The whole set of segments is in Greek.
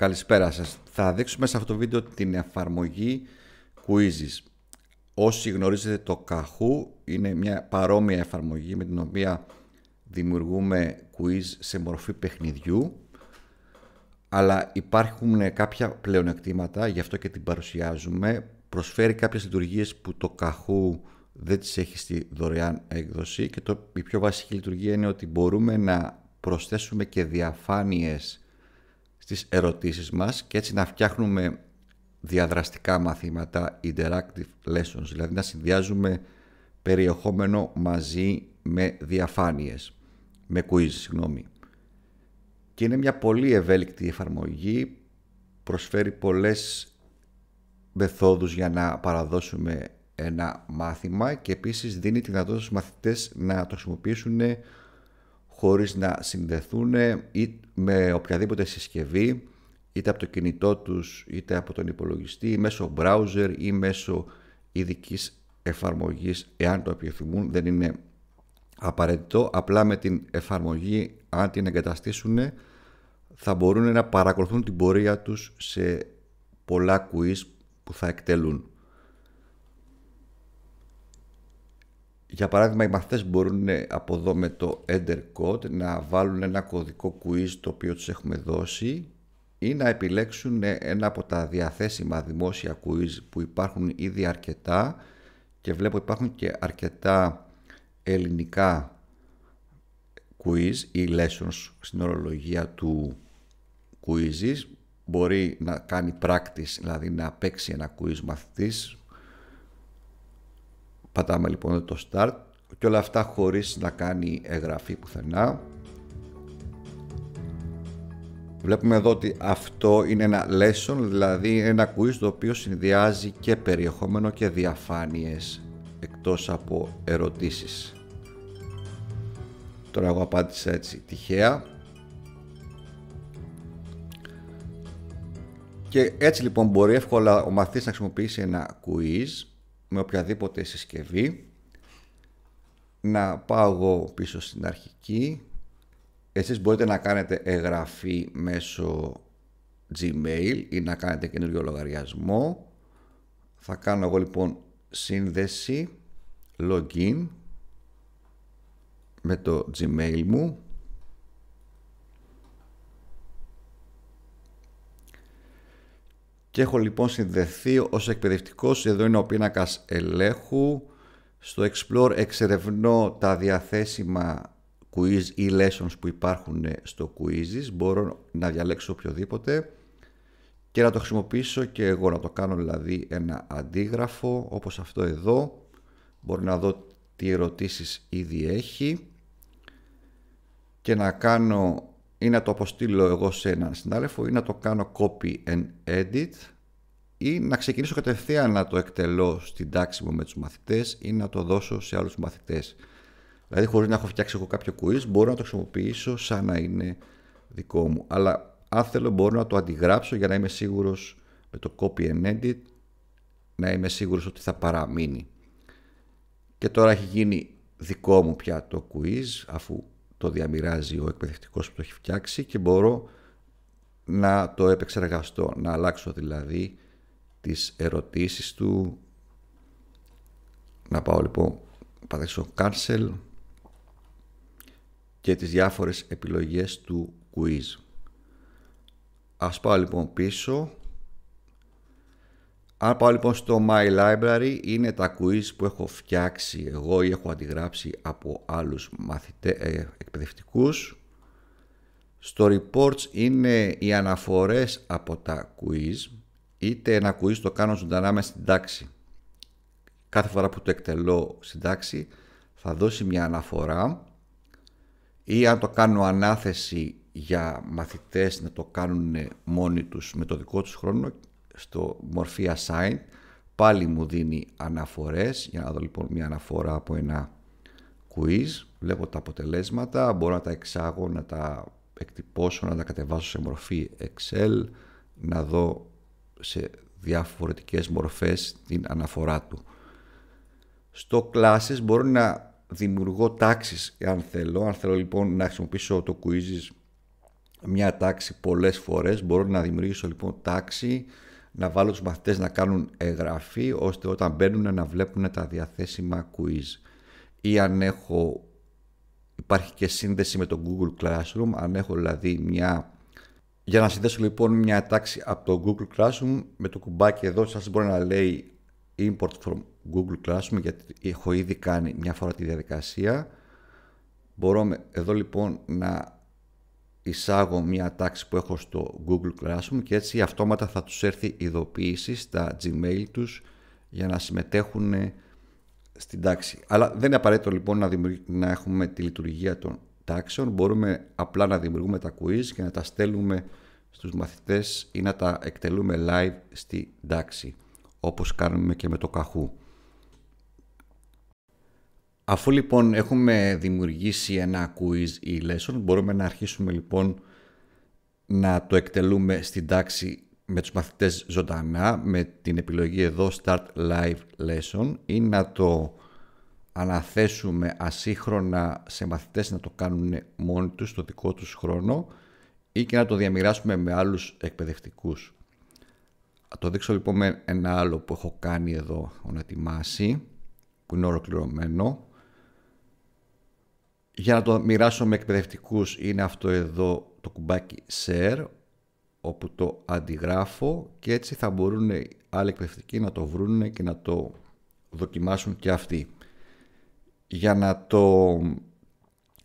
Καλησπέρα σας. Θα δείξουμε σε αυτό το βίντεο την εφαρμογή Quizzes. Όσοι γνωρίζετε το ΚΑΧΟΥ, είναι μια παρόμοια εφαρμογή με την οποία δημιουργούμε quiz σε μορφή παιχνιδιού, αλλά υπάρχουν κάποια πλεονεκτήματα, γι' αυτό και την παρουσιάζουμε. Προσφέρει κάποιες λειτουργίες που το ΚΑΧΟΥ δεν τις έχει στη δωρεάν έκδοση και το, η πιο βασική λειτουργία είναι ότι μπορούμε να προσθέσουμε και διαφάνειες στις ερωτήσεις μας και έτσι να φτιάχνουμε διαδραστικά μαθήματα, interactive lessons, δηλαδή να συνδυάζουμε περιεχόμενο μαζί με διαφάνειες, με quiz, συγγνώμη. Και είναι μια πολύ ευέλικτη εφαρμογή, προσφέρει πολλές μεθόδους για να παραδώσουμε ένα μάθημα και επίσης δίνει τη δυνατότητα στους μαθητές να το χρησιμοποιήσουν χωρίς να συνδεθούν με οποιαδήποτε συσκευή είτε από το κινητό τους είτε από τον υπολογιστή ή μέσω browser ή μέσω ειδικής εφαρμογής εάν το επιθυμούν δεν είναι απαραίτητο απλά με την εφαρμογή αν την εγκαταστήσουν θα μπορούν να παρακολουθούν την πορεία τους σε πολλά quiz που θα εκτελούν. για παράδειγμα, οι μαθητές μπορούν ναι, από εδώ με το Enter Code να βάλουν ένα κωδικό quiz το οποίο τους έχουμε δώσει ή να επιλέξουν ναι, ένα από τα διαθέσιμα δημόσια quiz που υπάρχουν ήδη αρκετά και βλέπω υπάρχουν και αρκετά ελληνικά quiz ή lessons στην ορολογία του quizzes. Μπορεί να κάνει practice, δηλαδή να παίξει ένα quiz μαθητής Πατάμε λοιπόν το Start και όλα αυτά χωρίς να κάνει εγγραφή πουθενά. Βλέπουμε εδώ ότι αυτό είναι ένα lesson, δηλαδή ένα quiz το οποίο συνδυάζει και περιεχόμενο και διαφάνειες εκτός από ερωτήσεις. Τώρα εγώ απάντησα έτσι τυχαία. Και έτσι λοιπόν μπορεί εύκολα ο μαθητής να χρησιμοποιήσει ένα quiz με οποιαδήποτε συσκευή να πάω πίσω στην αρχική εσείς μπορείτε να κάνετε εγγραφή μέσω Gmail ή να κάνετε καινούριο λογαριασμό θα κάνω εγώ λοιπόν σύνδεση login με το Gmail μου και έχω λοιπόν συνδεθεί ως εκπαιδευτικός, εδώ είναι ο πίνακας ελέγχου. Στο Explore εξερευνώ τα διαθέσιμα quiz ή lessons που υπάρχουν στο quizzes. Μπορώ να διαλέξω οποιοδήποτε και να το χρησιμοποιήσω και εγώ, να το κάνω δηλαδή ένα αντίγραφο όπως αυτό εδώ. Μπορώ να δω τι ερωτήσεις ήδη έχει και να κάνω ή να το αποστείλω εγώ σε έναν συνάδελφο ή να το κάνω copy and edit ή να ξεκινήσω κατευθείαν να το εκτελώ στην τάξη μου με τους μαθητές ή να το δώσω σε άλλους μαθητές. Δηλαδή χωρίς να έχω φτιάξει εγώ κάποιο quiz μπορώ να το χρησιμοποιήσω σαν να είναι δικό μου. Αλλά αν θέλω μπορώ να το αντιγράψω για να είμαι σίγουρος με το copy and edit να είμαι σίγουρος ότι θα παραμείνει. Και τώρα έχει γίνει δικό μου πια το quiz αφού το διαμοιράζει ο εκπαιδευτικός που το έχει φτιάξει και μπορώ να το επεξεργαστώ, να αλλάξω δηλαδή τις ερωτήσεις του, να πάω λοιπόν, πατήσω cancel και τις διάφορες επιλογές του quiz. Ας πάω λοιπόν πίσω αν πάω λοιπόν στο My Library, είναι τα quiz που έχω φτιάξει εγώ ή έχω αντιγράψει από άλλους μαθητε... εκπαιδευτικούς. Στο Reports είναι οι αναφορές από τα quiz, είτε ένα quiz το κάνω ζωντανά μες στην τάξη. Κάθε φορά που το εκτελώ στην θα δώσει μια αναφορά ή αν το κάνω ανάθεση για μαθητές να το κάνουν μόνοι τους με το δικό τους χρόνο στο μορφή assign πάλι μου δίνει αναφορές για να δω λοιπόν μια αναφορά από ένα quiz βλέπω τα αποτελέσματα μπορώ να τα εξάγω να τα εκτυπώσω να τα κατεβάσω σε μορφή Excel να δω σε διαφορετικές μορφές την αναφορά του στο classes μπορώ να δημιουργώ τάξεις αν θέλω αν θέλω λοιπόν να χρησιμοποιήσω το quizzes μια τάξη πολλές φορές μπορώ να δημιουργήσω λοιπόν τάξη να βάλω τους μαθητές να κάνουν εγγραφή ώστε όταν μπαίνουν να βλέπουν τα διαθέσιμα quiz ή αν έχω υπάρχει και σύνδεση με το Google Classroom αν έχω δηλαδή μια για να συνδέσω λοιπόν μια τάξη από το Google Classroom με το κουμπάκι εδώ σας μπορεί να λέει import from Google Classroom γιατί έχω ήδη κάνει μια φορά τη διαδικασία μπορώ εδώ λοιπόν να εισάγω μια τάξη που έχω στο Google Classroom και έτσι αυτόματα θα τους έρθει ειδοποίηση στα Gmail τους για να συμμετέχουν ε, στην τάξη. Αλλά δεν είναι απαραίτητο λοιπόν να, έχουμε τη λειτουργία των τάξεων. Μπορούμε απλά να δημιουργούμε τα quiz και να τα στέλνουμε στους μαθητές ή να τα εκτελούμε live στην τάξη όπως κάνουμε και με το καχού. Αφού λοιπόν έχουμε δημιουργήσει ένα quiz ή lesson, μπορούμε να αρχίσουμε λοιπόν να το εκτελούμε στην τάξη με τους μαθητές ζωντανά, με την επιλογή εδώ Start Live Lesson ή να το αναθέσουμε ασύγχρονα σε μαθητές να το κάνουν μόνοι τους στο δικό τους χρόνο ή και να το διαμοιράσουμε με άλλους εκπαιδευτικούς. Θα το δείξω λοιπόν με ένα άλλο που έχω κάνει εδώ, να ετοιμάσει, που είναι ολοκληρωμένο για να το μοιράσω με εκπαιδευτικούς είναι αυτό εδώ το κουμπάκι share όπου το αντιγράφω και έτσι θα μπορούν άλλοι εκπαιδευτικοί να το βρουν και να το δοκιμάσουν και αυτοί. Για να το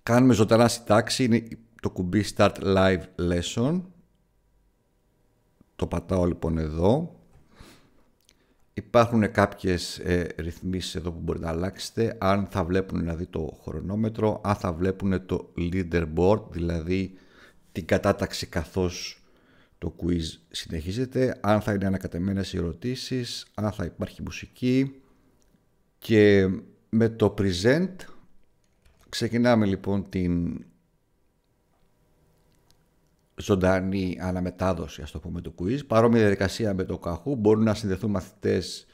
κάνουμε ζωντανά στη τάξη είναι το κουμπί Start Live Lesson. Το πατάω λοιπόν εδώ Υπάρχουν κάποιες ε, ρυθμίσεις εδώ που μπορείτε να αλλάξετε, αν θα βλέπουν δηλαδή το χρονόμετρο, αν θα βλέπουν το leaderboard, δηλαδή την κατάταξη καθώς το quiz συνεχίζεται, αν θα είναι ανακατεμένες οι ερωτήσεις, αν θα υπάρχει μουσική και με το present ξεκινάμε λοιπόν την ζωντανή αναμετάδοση, ας το πούμε, του quiz. Παρόμοια διαδικασία με το Καχού. Μπορούν να συνδεθούν μαθητές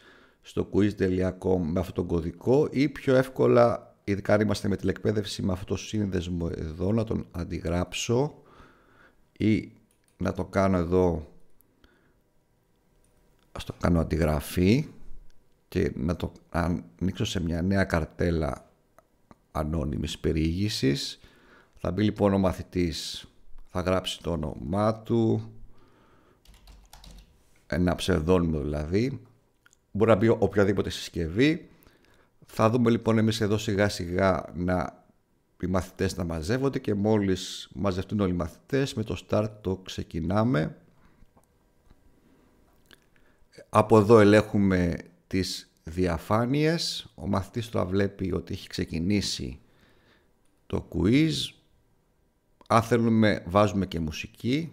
στο quiz.com με αυτόν τον κωδικό ή πιο εύκολα, ειδικά αν είμαστε με τηλεκπαίδευση, με αυτό το σύνδεσμο εδώ, να τον αντιγράψω ή να το κάνω εδώ, ας το κάνω αντιγραφή και να το ανοίξω σε μια νέα καρτέλα ανώνυμης περιήγησης. Θα μπει λοιπόν ο μαθητής θα γράψει το όνομά του ένα ψευδόνιμο δηλαδή μπορεί να μπει οποιαδήποτε συσκευή θα δούμε λοιπόν εμείς εδώ σιγά σιγά να οι μαθητές να μαζεύονται και μόλις μαζευτούν όλοι οι μαθητές με το start το ξεκινάμε από εδώ ελέγχουμε τις διαφάνειες ο μαθητής τώρα βλέπει ότι έχει ξεκινήσει το quiz αν θέλουμε βάζουμε και μουσική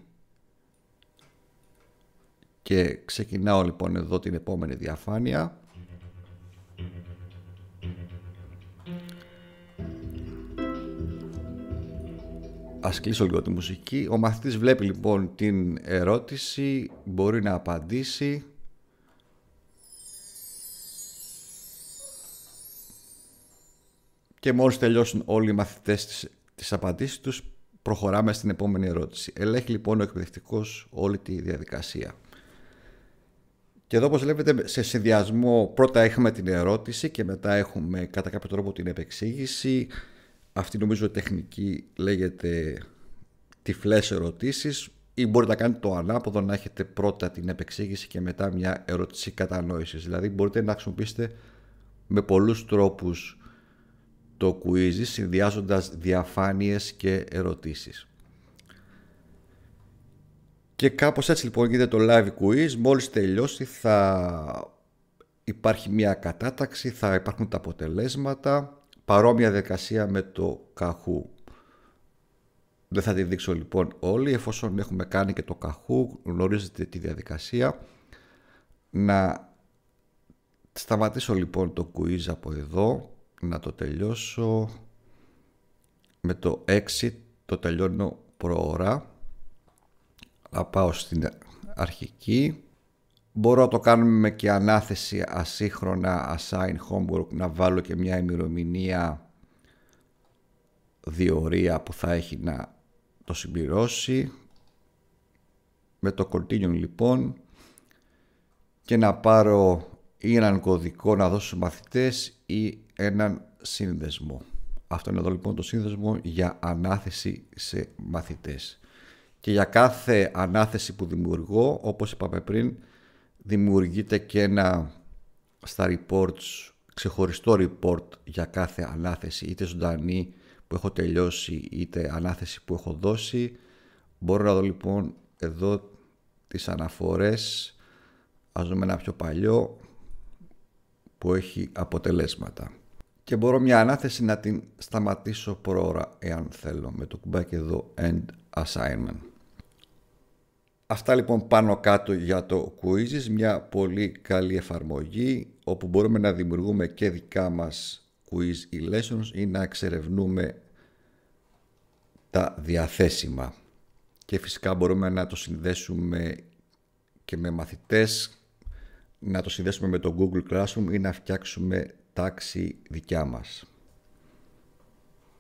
και ξεκινάω λοιπόν εδώ την επόμενη διαφάνεια Ας κλείσω λίγο τη μουσική. Ο μαθητής βλέπει λοιπόν την ερώτηση, μπορεί να απαντήσει. Και μόλις τελειώσουν όλοι οι μαθητές τις, τις απαντήσεις τους, Προχωράμε στην επόμενη ερώτηση. Ελέγχει λοιπόν ο εκπαιδευτικός όλη τη διαδικασία. Και εδώ, όπως βλέπετε, σε συνδυασμό πρώτα έχουμε την ερώτηση και μετά έχουμε κατά κάποιο τρόπο την επεξήγηση. Αυτή νομίζω τεχνική λέγεται τυφλές ερωτήσεις ή μπορείτε να κάνετε το ανάποδο να έχετε πρώτα την επεξήγηση και μετά μια ερώτηση κατανόησης. Δηλαδή μπορείτε να χρησιμοποιήσετε με πολλούς τρόπους το κουίζι, συνδυάζοντας διαφάνειες και ερωτήσεις. Και κάπως έτσι λοιπόν γίνεται το live quiz. Μόλις τελειώσει θα υπάρχει μια κατάταξη, θα υπάρχουν τα αποτελέσματα. Παρόμοια διαδικασία με το Καχού. Δεν θα τη δείξω λοιπόν όλοι, εφόσον έχουμε κάνει και το Καχού, γνωρίζετε τη διαδικασία. Να σταματήσω λοιπόν το quiz από εδώ να το τελειώσω με το 6 το τελειώνω προώρα θα πάω στην αρχική μπορώ να το κάνουμε και ανάθεση ασύγχρονα assign homework να βάλω και μια ημερομηνία διορία που θα έχει να το συμπληρώσει με το continue λοιπόν και να πάρω ή έναν κωδικό να δώσω στους μαθητές ή έναν σύνδεσμο. Αυτό είναι εδώ λοιπόν το σύνδεσμο για ανάθεση σε μαθητές. Και για κάθε ανάθεση που δημιουργώ, όπως είπαμε πριν, δημιουργείται και ένα στα reports, ξεχωριστό report για κάθε ανάθεση, είτε ζωντανή που έχω τελειώσει, είτε ανάθεση που έχω δώσει. Μπορώ να δω λοιπόν εδώ τις αναφορές, ας δούμε ένα πιο παλιό, που έχει αποτελέσματα και μπορώ μια ανάθεση να την σταματήσω προώρα εάν θέλω με το κουμπάκι εδώ End Assignment. Αυτά λοιπόν πάνω κάτω για το Quizzes, μια πολύ καλή εφαρμογή όπου μπορούμε να δημιουργούμε και δικά μας quiz ή lessons ή να εξερευνούμε τα διαθέσιμα. Και φυσικά μπορούμε να το συνδέσουμε και με μαθητές, να το συνδέσουμε με το Google Classroom ή να φτιάξουμε τάξη δικιά μας.